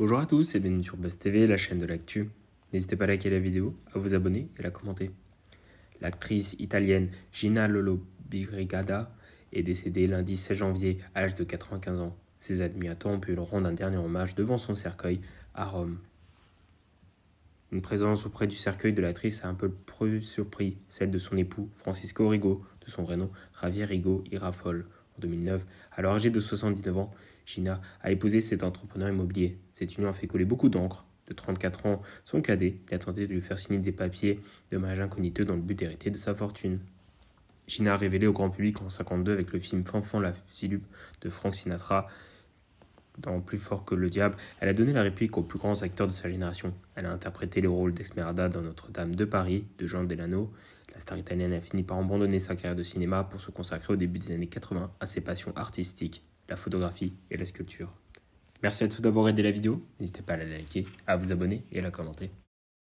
Bonjour à tous et bienvenue sur Buzz TV, la chaîne de l'actu. N'hésitez pas à liker la vidéo, à vous abonner et à la commenter. L'actrice italienne Gina Lolo est décédée lundi 16 janvier à l'âge de 95 ans. Ses admirateurs ont pu lui rendre un dernier hommage devant son cercueil à Rome. Une présence auprès du cercueil de l'actrice a un peu surpris celle de son époux Francisco Rigo, de son vrai nom Javier Rigo Irafol, 2009. Alors âgée de 79 ans, Gina a épousé cet entrepreneur immobilier. Cette union a fait coller beaucoup d'encre. De 34 ans, son cadet, il a tenté de lui faire signer des papiers de mariage dans le but d'hériter de sa fortune. Gina a révélé au grand public en 1952 avec le film Fanfan la Silupe de Frank Sinatra dans Plus fort que le diable, elle a donné la réplique aux plus grands acteurs de sa génération. Elle a interprété les rôles d'Esmeralda dans Notre-Dame de Paris de Jean Delano. La star italienne a fini par abandonner sa carrière de cinéma pour se consacrer au début des années 80 à ses passions artistiques, la photographie et la sculpture. Merci à tous d'avoir aidé la vidéo. N'hésitez pas à la liker, à vous abonner et à la commenter.